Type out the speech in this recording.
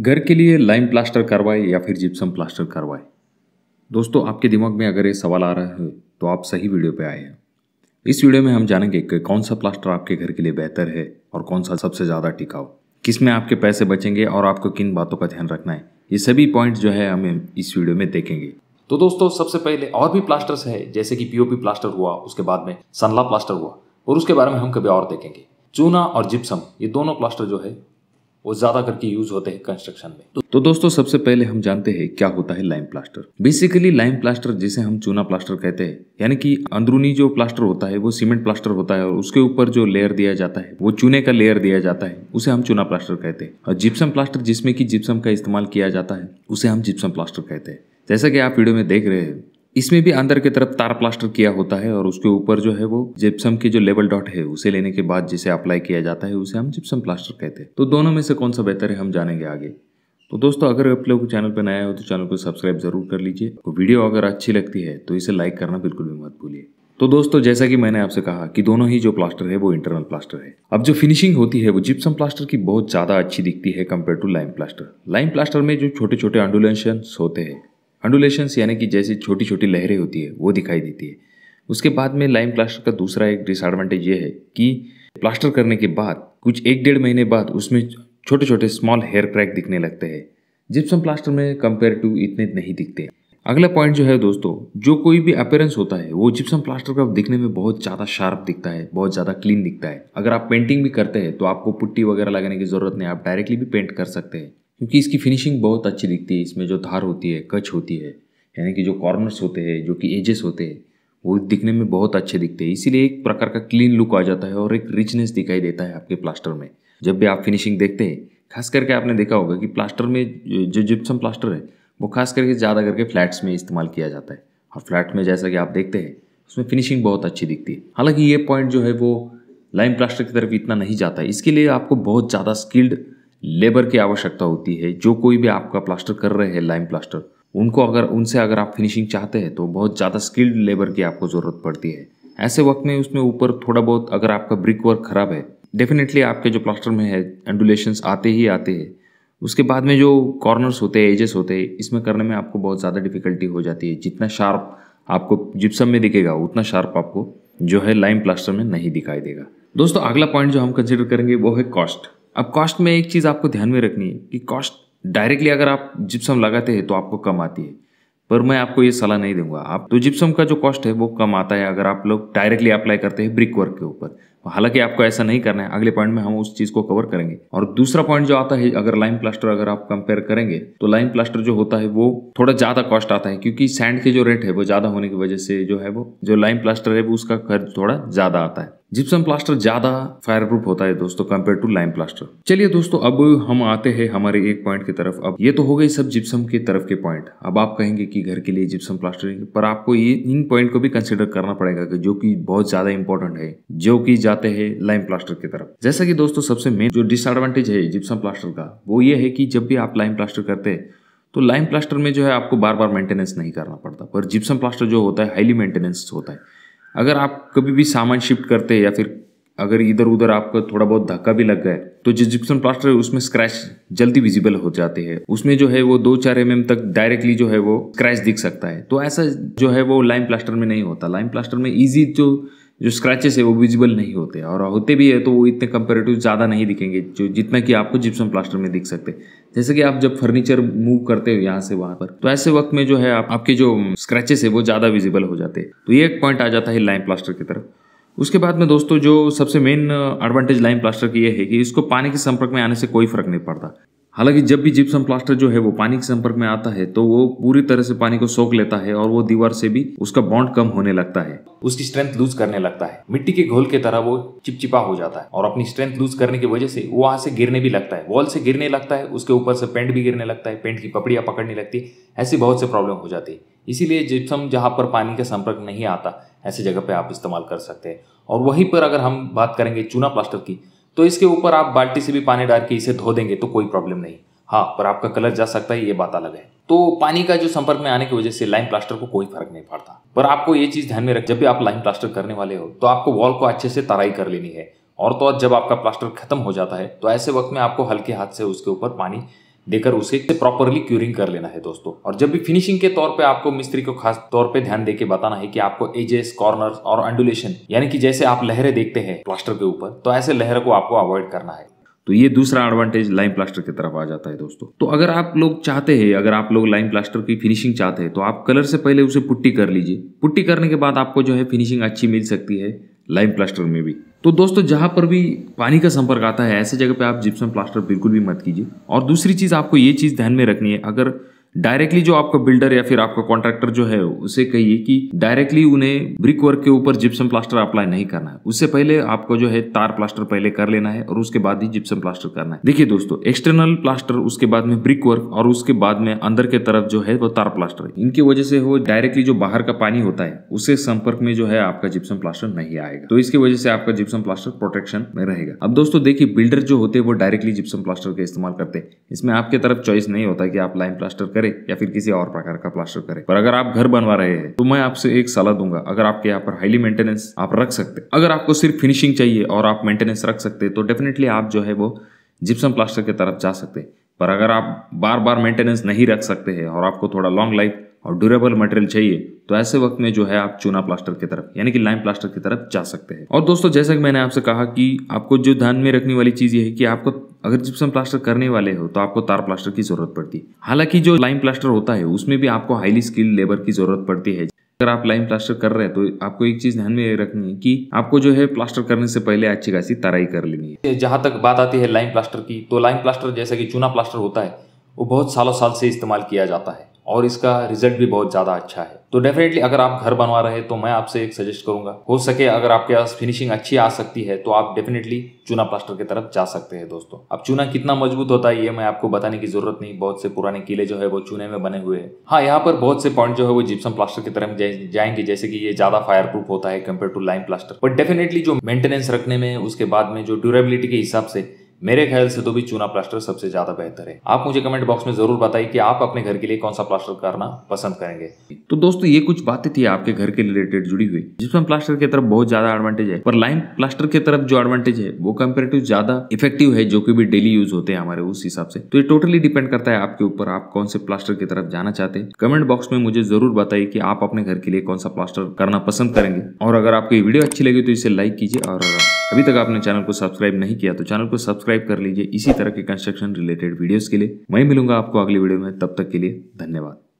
घर के लिए लाइम प्लास्टर करवाए या फिर जिप्सम प्लास्टर करवाए दोस्तों आपके दिमाग में अगर ये सवाल आ रहा है तो आप सही वीडियो पे आए हैं इस वीडियो में हम जानेंगे कि कौन सा प्लास्टर आपके घर के लिए बेहतर है और कौन सा सबसे ज़्यादा टिकाऊ किस में आपके पैसे बचेंगे और आपको किन बातों का ध्यान रखना है ये सभी पॉइंट जो है हमें इस वीडियो में देखेंगे तो दोस्तों सबसे पहले और भी प्लास्टर्स है जैसे कि पीओपी प्लास्टर हुआ उसके बाद में सनला प्लास्टर हुआ और उसके बारे में हम कभी और देखेंगे चूना और जिप्सम ये दोनों प्लास्टर जो है वो ज़्यादा करके यूज़ होते हैं कंस्ट्रक्शन में तो-, तो, दोस्तों सबसे पहले हम जानते हैं क्या होता है lime plaster basically lime plaster जिसे हम चूना प्लास्टर कहते हैं यानी कि अंदरूनी जो प्लास्टर होता है वो सीमेंट प्लास्टर होता है और उसके ऊपर जो लेयर दिया जाता है वो चूने का लेयर दिया जाता है उसे हम चूना प्लास्टर कहते हैं और जिप्सम प्लास्टर जिसमें कि जिप्सम का इस्तेमाल किया जाता है उसे हम जिप्सम प्लास्टर कहते हैं जैसा कि आप वीडियो में देख रहे हैं इसमें भी अंदर की तरफ तार प्लास्टर किया होता है और उसके ऊपर जो है वो जिप्सम के जो लेवल डॉट है उसे लेने के बाद जिसे अप्लाई किया जाता है उसे हम जिप्सम प्लास्टर कहते हैं तो दोनों में से कौन सा बेहतर है हम जानेंगे आगे तो दोस्तों अगर आप लोग चैनल पर नया हो तो चैनल को सब्सक्राइब जरूर कर लीजिए तो वीडियो अगर अच्छी लगती है तो इसे लाइक करना बिल्कुल भी मत भूलिए तो दोस्तों जैसा कि मैंने आपसे कहा कि दोनों ही जो प्लास्टर है वो इंटरनल प्लास्टर है अब जो फिनिशिंग होती है वो जिप्सम प्लास्टर की बहुत ज़्यादा अच्छी दिखती है compare to lime plaster lime plaster में जो छोटे छोटे अंडुलेशंस होते हैं अंडुलेशंस यानी कि जैसी छोटी छोटी लहरें होती है वो दिखाई देती है उसके बाद में लाइम प्लास्टर का दूसरा एक डिसएडवांटेज ये है कि प्लास्टर करने के बाद कुछ एक डेढ़ महीने बाद उसमें छोटे छोटे स्मॉल हेयर क्रैक दिखने लगते हैं जिप्सम प्लास्टर में कंपेयर टू इतने नहीं दिखते अगला पॉइंट जो है दोस्तों जो कोई भी अपेयरेंस होता है वो जिप्सम प्लास्टर का दिखने में बहुत ज़्यादा शार्प दिखता है बहुत ज़्यादा क्लीन दिखता है अगर आप पेंटिंग भी करते हैं तो आपको पुट्टी वगैरह लगाने की ज़रूरत नहीं आप डायरेक्टली भी पेंट कर सकते हैं क्योंकि इसकी फिनिशिंग बहुत अच्छी दिखती है इसमें जो धार होती है कच होती है यानी कि जो कॉर्नर्स होते हैं जो कि एजेस होते हैं वो दिखने में बहुत अच्छे दिखते हैं इसीलिए एक प्रकार का क्लीन लुक आ जाता है और एक रिचनेस दिखाई देता है आपके प्लास्टर में जब भी आप फिनिशिंग देखते हैं खास करके आपने देखा होगा कि प्लास्टर में जो जिप्सम प्लास्टर है वो खास करके ज़्यादा करके फ्लैट्स में इस्तेमाल किया जाता है और फ्लैट में जैसा कि आप देखते हैं उसमें फिनिशिंग बहुत अच्छी दिखती है हालांकि ये पॉइंट जो है वो लाइम प्लास्टर की तरफ इतना नहीं जाता है इसके लिए आपको बहुत ज़्यादा स्किल्ड लेबर की आवश्यकता होती है जो कोई भी आपका प्लास्टर कर रहे हैं लाइम प्लास्टर उनको अगर उनसे अगर आप फिनिशिंग चाहते हैं तो बहुत ज़्यादा स्किल्ड लेबर की आपको ज़रूरत पड़ती है ऐसे वक्त में उसमें ऊपर थोड़ा बहुत अगर आपका ब्रिक वर्क ख़राब है डेफिनेटली आपके जो प्लास्टर में है एंडुलेशंस आते ही आते हैं उसके बाद में जो कॉर्नर्स होते हैं एजेस होते हैं इसमें करने में आपको बहुत ज़्यादा डिफिकल्टी हो जाती है जितना शार्प आपको जिप्सम में दिखेगा उतना शार्प आपको जो है लाइम प्लास्टर में नहीं दिखाई देगा दोस्तों अगला पॉइंट जो हम कंसिडर करेंगे वो है कॉस्ट अब कॉस्ट में एक चीज़ आपको ध्यान में रखनी है कि कॉस्ट डायरेक्टली अगर आप जिप्सम लगाते हैं तो आपको कम आती है पर मैं आपको ये सलाह नहीं दूंगा आप तो जिप्सम का जो कॉस्ट है वो कम आता है अगर आप लोग डायरेक्टली अप्लाई करते हैं ब्रिक वर्क के ऊपर तो हालांकि आपको ऐसा नहीं करना है अगले पॉइंट में हम उस चीज को कवर करेंगे और दूसरा पॉइंट जो आता है अगर लाइम प्लास्टर अगर आप कंपेयर करेंगे तो लाइम प्लास्टर जो होता है वो थोड़ा ज्यादा कॉस्ट आता है क्योंकि सैंड के जो रेट है वो ज्यादा होने की वजह से जो है वो जो लाइम प्लास्टर है वो उसका खर्च थोड़ा ज्यादा आता है जिप्सम प्लास्टर ज्यादा फायर प्रूफ होता है दोस्तों कंपेयर टू लाइम प्लास्टर चलिए दोस्तों अब हम आते हैं हमारे एक पॉइंट की तरफ अब ये तो हो गई सब जिप्सम की तरफ के पॉइंट अब आप कहेंगे कि घर के लिए जिप्सम प्लास्टर पर आपको ये इन पॉइंट को भी कंसिडर करना पड़ेगा कि जो कि बहुत ज्यादा इंपॉर्टेंट है जो कि जाते हैं लाइम प्लास्टर की तरफ जैसा कि दोस्तों सबसे मेन जो डिसएडवांटेज है जिप्सम प्लास्टर का वो ये है कि जब भी आप लाइम प्लास्टर करते हैं तो लाइम प्लास्टर में जो है आपको बार बार मेंटेनेंस नहीं करना पड़ता पर जिप्सम प्लास्टर जो होता है हाईली मेंटेनेंस होता है अगर आप कभी भी सामान शिफ्ट करते हैं या फिर अगर इधर उधर आपको थोड़ा बहुत धक्का भी लग गया तो जो जिप्सम प्लास्टर है उसमें स्क्रैच जल्दी विजिबल हो जाते हैं उसमें जो है वो दो चार एम mm तक डायरेक्टली जो है वो स्क्रैच दिख सकता है तो ऐसा जो है वो लाइम प्लास्टर में नहीं होता लाइम प्लास्टर में ईजी जो जो स्क्रैचेस है वो विजिबल नहीं होते और होते भी है तो वो इतने कंपेरेटिव ज़्यादा नहीं दिखेंगे जो जितना कि आपको जिप्सम प्लास्टर में दिख सकते जैसे कि आप जब फर्नीचर मूव करते हो यहाँ से वहाँ पर तो ऐसे वक्त में जो है आप, आपके जो स्क्रैचेस है वो ज़्यादा विजिबल हो जाते तो ये एक पॉइंट आ जाता है लाइम प्लास्टर की तरफ उसके बाद में दोस्तों जो सबसे मेन एडवांटेज लाइम प्लास्टर की ये है कि इसको पानी के संपर्क में आने से कोई फर्क नहीं पड़ता हालांकि जब भी जिप्सम प्लास्टर जो है वो पानी के संपर्क में आता है तो वो पूरी तरह से पानी को सोख लेता है और वो दीवार से भी उसका बॉन्ड कम होने लगता है उसकी स्ट्रेंथ लूज करने लगता है मिट्टी के घोल के तरह वो चिपचिपा हो जाता है और अपनी स्ट्रेंथ लूज करने की वजह से वो वहां से गिरने भी लगता है वॉल से गिरने लगता है उसके ऊपर से पेंट भी गिरने लगता है पेंट की पपड़ियां पकड़ने लगती है ऐसी बहुत से प्रॉब्लम हो जाती है इसीलिए जिप्सम जहाँ पर पानी का संपर्क नहीं आता ऐसे जगह पर आप इस्तेमाल कर सकते हैं और वहीं पर अगर हम बात करेंगे चूना प्लास्टर की तो इसके ऊपर आप बाल्टी से भी पानी डाल के इसे धो देंगे तो कोई प्रॉब्लम नहीं हाँ पर आपका कलर जा सकता है ये बात अलग है तो पानी का जो संपर्क में आने की वजह से लाइम प्लास्टर को कोई फर्क नहीं पड़ता पर आपको ये चीज ध्यान में रख जब भी आप लाइम प्लास्टर करने वाले हो तो आपको वॉल को अच्छे से तराई कर लेनी है और तो और जब आपका प्लास्टर खत्म हो जाता है तो ऐसे वक्त में आपको हल्के हाथ से उसके ऊपर पानी देकर उसे प्रॉपरली क्यूरिंग कर लेना है दोस्तों और जब भी फिनिशिंग के तौर पे आपको मिस्त्री को खास तौर पे ध्यान देके बताना है कि आपको एजेस कॉर्नर और अंडुलेशन यानी कि जैसे आप लहरें देखते हैं प्लास्टर के ऊपर तो ऐसे लहर को आपको अवॉइड करना है तो ये दूसरा एडवांटेज लाइम प्लास्टर की तरफ आ जाता है दोस्तों तो अगर आप लोग चाहते हैं अगर आप लोग लाइम प्लास्टर की फिनिशिंग चाहते हैं तो आप कलर से पहले उसे पुट्टी कर लीजिए पुट्टी करने के बाद आपको जो है फिनिशिंग अच्छी मिल सकती है लाइम प्लास्टर में भी तो दोस्तों जहाँ पर भी पानी का संपर्क आता है ऐसे जगह पे आप जिप्सम प्लास्टर बिल्कुल भी मत कीजिए और दूसरी चीज़ आपको ये चीज़ ध्यान में रखनी है अगर डायरेक्टली जो आपका बिल्डर या फिर आपका कॉन्ट्रैक्टर जो है उसे कहिए कि डायरेक्टली उन्हें ब्रिक वर्क के ऊपर जिप्सम प्लास्टर अप्लाई नहीं करना है उससे पहले आपको जो है तार प्लास्टर पहले कर लेना है और उसके बाद ही जिप्सम प्लास्टर करना है देखिए दोस्तों एक्सटर्नल प्लास्टर उसके बाद में ब्रिक वर्क और उसके बाद में अंदर के तरफ जो है वो तार प्लास्टर इनकी वजह से वो डायरेक्टली जो बाहर का पानी होता है उसे संपर्क में जो है आपका जिप्सम प्लास्टर नहीं आएगा तो इसकी वजह से आपका जिप्सम प्लास्टर प्रोटेक्शन में रहेगा अब दोस्तों देखिए बिल्डर जो होते हैं वो डायरेक्टली जिप्सम प्लास्टर का इस्तेमाल करते हैं इसमें आपके तरफ चॉइस नहीं होता कि आप लाइन प्लास्टर करें करें या फिर किसी और प्रकार का प्लास्टर करें पर अगर आप घर बनवा रहे हैं तो मैं आपसे एक सलाह दूंगा अगर आपके यहाँ पर हाईली मेंटेनेंस आप रख सकते अगर आपको सिर्फ फिनिशिंग चाहिए और आप मेंटेनेंस रख सकते तो डेफिनेटली आप जो है वो जिप्सम प्लास्टर की तरफ जा सकते पर अगर आप बार बार मेंटेनेंस नहीं रख सकते हैं और आपको थोड़ा लॉन्ग लाइफ और ड्यूरेबल मटेरियल चाहिए तो ऐसे वक्त में जो है आप चूना प्लास्टर की तरफ यानी कि लाइम प्लास्टर की तरफ जा सकते हैं और दोस्तों जैसा कि मैंने आपसे कहा कि आपको जो ध्यान में रखने वाली चीज़ ये है कि आपको अगर जिप्सम प्लास्टर करने वाले हो तो आपको तार प्लास्टर की जरूरत पड़ती है हालांकि जो लाइम प्लास्टर होता है उसमें भी आपको हाईली स्किल्ड लेबर की जरूरत पड़ती है अगर आप लाइन प्लास्टर कर रहे हैं तो आपको एक चीज ध्यान में रखनी है कि आपको जो है प्लास्टर करने से पहले अच्छी खासी तराई कर लेनी है जहां तक बात आती है लाइन प्लास्टर की तो लाइन प्लास्टर जैसा कि चूना प्लास्टर होता है वो बहुत सालों साल से इस्तेमाल किया जाता है और इसका रिजल्ट भी बहुत ज़्यादा अच्छा है तो डेफिनेटली अगर आप घर बनवा रहे हैं तो मैं आपसे एक सजेस्ट करूंगा हो सके अगर आपके पास फिनिशिंग अच्छी आ सकती है तो आप डेफिनेटली चूना प्लास्टर की तरफ जा सकते हैं दोस्तों अब चूना कितना मजबूत होता है ये मैं आपको बताने की जरूरत नहीं बहुत से पुराने किले जो है वो चूने में बने हुए हैं हाँ यहाँ पर बहुत से पॉइंट जो है वो जिप्सम प्लास्टर की तरफ जाएंगे जैसे कि ये ज्यादा फायर प्रूफ होता है compare to line plaster but definitely जो मेंटेनेंस रखने में उसके बाद में जो ड्यूरेबिलिटी के हिसाब से मेरे ख्याल से तो भी चूना प्लास्टर सबसे ज्यादा बेहतर है आप मुझे कमेंट बॉक्स में जरूर बताइए कि आप अपने घर के लिए कौन सा प्लास्टर करना पसंद करेंगे तो दोस्तों ये कुछ बातें थी आपके घर के रिलेटेड जुड़ी हुई जिसमें प्लास्टर की तरफ बहुत ज्यादा एडवांटेज है पर लाइन प्लास्टर की तरफ जो एडवांटेज है वो कम्पेरेटिव ज्यादा इफेक्टिव है जो की भी डेली यूज होते हैं हमारे उस हिसाब से तो ये टोटली डिपेंड करता है आपके ऊपर आप कौन से प्लास्टर की तरफ जाना चाहते हैं कमेंट बॉक्स में मुझे जरूर बताइए की आप अपने घर के लिए कौन सा प्लास्टर करना पसंद करेंगे और अगर आपको ये वीडियो अच्छी लगी तो इसे लाइक कीजिए और अभी तक आपने चैनल को सब्सक्राइब नहीं किया तो चैनल को सब्सक्राइब कर लीजिए इसी तरह के कंस्ट्रक्शन रिलेटेड वीडियोस के लिए मैं मिलूंगा आपको अगली वीडियो में तब तक के लिए धन्यवाद